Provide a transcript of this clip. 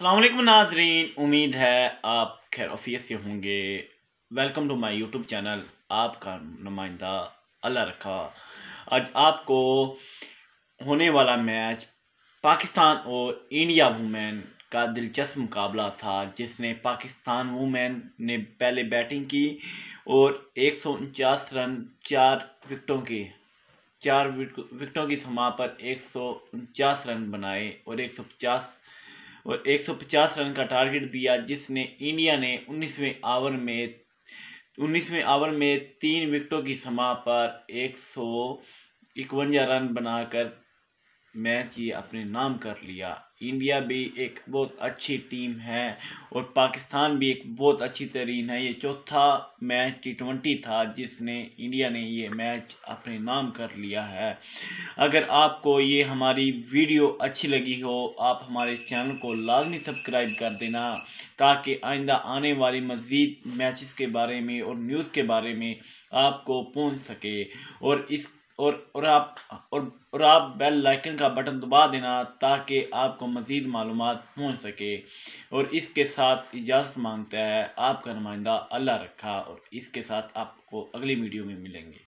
अल्लाम नाजरीन उम्मीद है आप खैर ऑफियत से होंगे welcome to my YouTube channel आपका नुमाइंदा अल्लाह रखा आज आपको होने वाला मैच पाकिस्तान और इंडिया वुमेन का दिलचस्प मुकाबला था जिसने पाकिस्तान वुमेन ने पहले बैटिंग की और एक रन चार विकटों की चार विकटों की समा पर एक रन बनाए और एक और 150 रन का टारगेट दिया जिसने इंडिया ने 19वें ओवर में 19वें ओवर में तीन विकेटों की समा पर एक रन बनाकर मैच ये अपने नाम कर लिया इंडिया भी एक बहुत अच्छी टीम है और पाकिस्तान भी एक बहुत अच्छी तरीन है ये चौथा मैच टी ट्वेंटी था जिसने इंडिया ने ये मैच अपने नाम कर लिया है अगर आपको ये हमारी वीडियो अच्छी लगी हो आप हमारे चैनल को लाजमी सब्सक्राइब कर देना ताकि आइंदा आने वाली मज़ीद मैचेस के बारे में और न्यूज़ के बारे में आपको पहुँच सके और इस और और आप और, और आप बेल लाइकन का बटन दबा देना ताकि आपको मज़ीद मालूम पहुँच सके और इसके साथ इजाज़त मांगता है आपका नुमाइंदा अल्लाह रखा और इसके साथ आपको अगली वीडियो में मिलेंगे